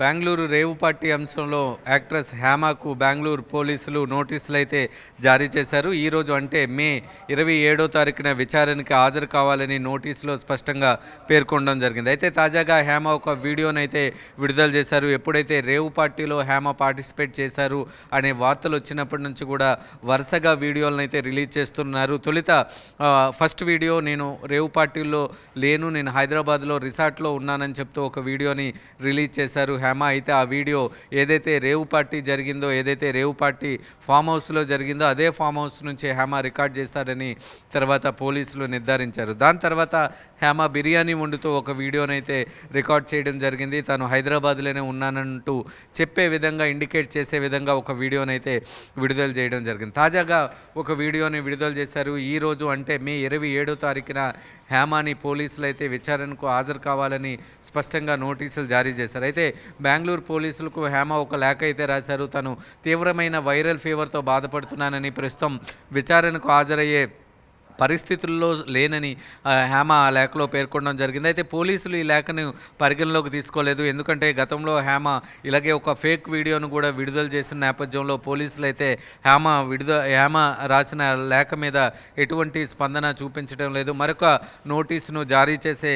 Bengaluru rave party అంశంలో actress హేమకు బెంగళూరు పోలీసులు నోటీసులు అయితే జారీ చేశారు ఈరోజు అంటే మే ఇరవై ఏడో తారీఖున విచారణకి హాజరు కావాలని నోటీసులో స్పష్టంగా పేర్కొనడం జరిగింది అయితే తాజాగా హేమ ఒక వీడియోనైతే విడుదల చేశారు ఎప్పుడైతే రేవు పార్టీలో హేమ పార్టిసిపేట్ చేశారు అనే వార్తలు వచ్చినప్పటి నుంచి కూడా వరుసగా వీడియోలను అయితే రిలీజ్ చేస్తున్నారు తొలిత ఫస్ట్ వీడియో నేను రేవు పార్టీలో లేను నేను హైదరాబాద్లో రిసార్ట్లో ఉన్నానని చెప్తూ ఒక వీడియోని రిలీజ్ చేశారు హేమ అయితే ఆ వీడియో ఏదైతే రేవు పార్టీ జరిగిందో ఏదైతే రేవు పార్టీ ఫామ్ హౌస్లో జరిగిందో అదే ఫామ్ హౌస్ నుంచి హేమ రికార్డ్ చేశారని తర్వాత పోలీసులు నిర్ధారించారు దాని తర్వాత హేమ బిర్యానీ వండుతూ ఒక వీడియోనైతే రికార్డ్ చేయడం జరిగింది తను హైదరాబాద్లోనే ఉన్నానంటూ చెప్పే విధంగా ఇండికేట్ చేసే విధంగా ఒక వీడియోనైతే విడుదల చేయడం జరిగింది తాజాగా ఒక వీడియోని విడుదల చేశారు ఈరోజు అంటే మే ఇరవై ఏడో తారీఖున హేమాని పోలీసులు అయితే విచారణకు హాజరు కావాలని స్పష్టంగా నోటీసులు జారీ చేశారు అయితే బెంగళూరు పోలీసులకు హేమ ఒక లేఖ అయితే రాశారు తను తీవ్రమైన వైరల్ ఫీవర్తో బాధపడుతున్నానని ప్రస్తుతం విచారణకు హాజరయ్యే పరిస్థితుల్లో లేనని హేమ ఆ లేఖలో పేర్కొనడం జరిగింది అయితే పోలీసులు ఈ లేఖను పరిగణలోకి తీసుకోలేదు ఎందుకంటే గతంలో హేమ ఇలాగే ఒక ఫేక్ వీడియోను కూడా విడుదల చేసిన నేపథ్యంలో పోలీసులు అయితే హేమ విడుదల హేమ రాసిన లేఖ మీద ఎటువంటి స్పందన చూపించడం లేదు మరొక నోటీసును జారీ చేసే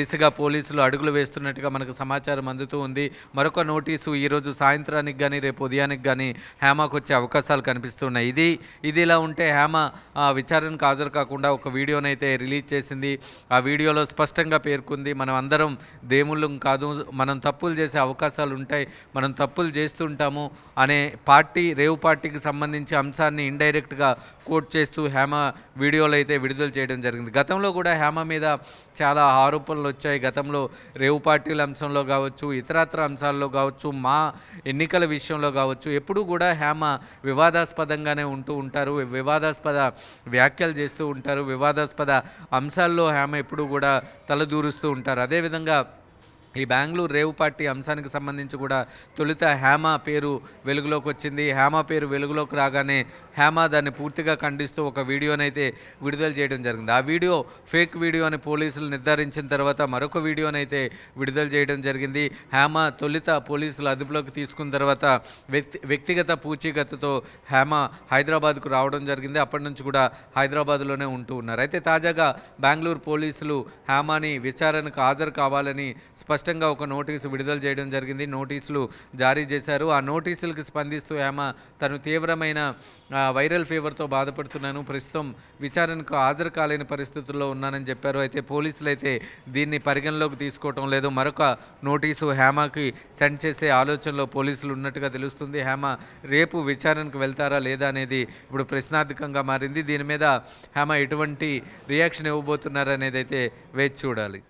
దిశగా పోలీసులు అడుగులు వేస్తున్నట్టుగా మనకు సమాచారం అందుతూ ఉంది మరొక నోటీసు ఈరోజు సాయంత్రానికి కానీ రేపు ఉదయానికి కానీ హేమకు వచ్చే అవకాశాలు కనిపిస్తున్నాయి ఇది ఇది ఇలా ఉంటే హేమ విచారణకు హాజరు కాకుండా ఒక వీడియోనైతే రిలీజ్ చేసింది ఆ వీడియోలో స్పష్టంగా పేర్కొంది మనం అందరం దేవుళ్ళు కాదు మనం తప్పులు చేసే అవకాశాలు ఉంటాయి మనం తప్పులు చేస్తుంటాము అనే పార్టీ రేవు పార్టీకి సంబంధించి అంశాన్ని ఇండైరెక్ట్గా కోట్ చేస్తూ హేమ వీడియోలు అయితే విడుదల చేయడం జరిగింది గతంలో కూడా హేమ మీద చాలా ఆరోపణలు వచ్చాయి గతంలో రేవు పార్టీల అంశంలో కావచ్చు ఇతరత్ర అంశాల్లో కావచ్చు మా ఎన్నికల విషయంలో కావచ్చు ఎప్పుడూ కూడా హేమ వివాదాస్పదంగానే ఉంటూ ఉంటారు వివాదాస్పద వ్యాఖ్యలు చేస్తూ ఉంటారు వివాదాస్పద అంశాల్లో ఆమె ఎప్పుడు కూడా తలదూరుస్తూ ఉంటారు అదేవిధంగా ఈ బెంగళూరు రేవు పార్టీ అంశానికి సంబంధించి కూడా తొలుత హేమా పేరు వెలుగులోకి వచ్చింది హేమ పేరు వెలుగులోకి రాగానే హేమ దాన్ని పూర్తిగా ఖండిస్తూ ఒక వీడియోనైతే విడుదల చేయడం జరిగింది ఆ వీడియో ఫేక్ వీడియో అని పోలీసులు నిర్ధారించిన తర్వాత మరొక వీడియోనైతే విడుదల చేయడం జరిగింది హేమ తొలుత పోలీసులు అదుపులోకి తీసుకున్న తర్వాత వ్యక్తి వ్యక్తిగత పూచీకత్తుతో హేమ హైదరాబాద్కు రావడం జరిగింది అప్పటి నుంచి కూడా హైదరాబాద్లోనే ఉంటూ ఉన్నారు అయితే తాజాగా బెంగళూరు పోలీసులు హేమాని విచారణకు హాజరు కావాలని స్పష్ట స్పష్టంగా ఒక నోటీసు విడుదల చేయడం జరిగింది నోటీసులు జారీ చేశారు ఆ నోటీసులకు స్పందిస్తూ ఆమె తను తీవ్రమైన వైరల్ ఫీవర్తో బాధపడుతున్నాను ప్రస్తుతం విచారణకు హాజరు కాలేని పరిస్థితుల్లో ఉన్నానని చెప్పారు అయితే పోలీసులు అయితే దీన్ని పరిగణలోకి తీసుకోవటం లేదు మరొక నోటీసు హేమాకి సెండ్ చేసే ఆలోచనలో పోలీసులు ఉన్నట్టుగా తెలుస్తుంది హేమ రేపు విచారణకు వెళ్తారా లేదా అనేది ఇప్పుడు ప్రశ్నార్థకంగా మారింది దీని మీద హేమ ఎటువంటి రియాక్షన్ ఇవ్వబోతున్నారనేది అయితే వేచి చూడాలి